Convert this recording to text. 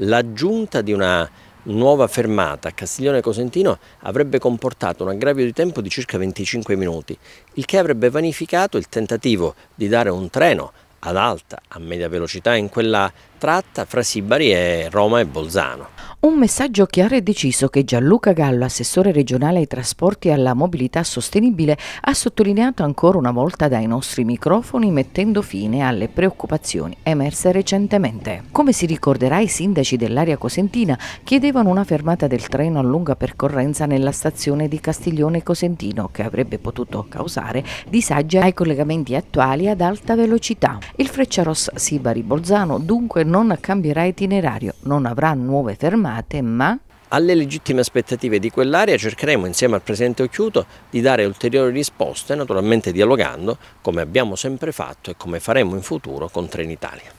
L'aggiunta di una nuova fermata a Castiglione Cosentino avrebbe comportato un aggravio di tempo di circa 25 minuti, il che avrebbe vanificato il tentativo di dare un treno ad alta, a media velocità in quella tratta fra Sibari e Roma e Bolzano. Un messaggio chiaro e deciso che Gianluca Gallo, assessore regionale ai trasporti e alla mobilità sostenibile, ha sottolineato ancora una volta dai nostri microfoni mettendo fine alle preoccupazioni emerse recentemente. Come si ricorderà i sindaci dell'area cosentina chiedevano una fermata del treno a lunga percorrenza nella stazione di Castiglione Cosentino che avrebbe potuto causare disagi ai collegamenti attuali ad alta velocità. Il Frecciarossa Sibari-Bolzano dunque non cambierà itinerario, non avrà nuove fermate confermate, ma... Alle legittime aspettative di quell'area cercheremo insieme al Presidente Occhiuto di dare ulteriori risposte, naturalmente dialogando, come abbiamo sempre fatto e come faremo in futuro con Trenitalia.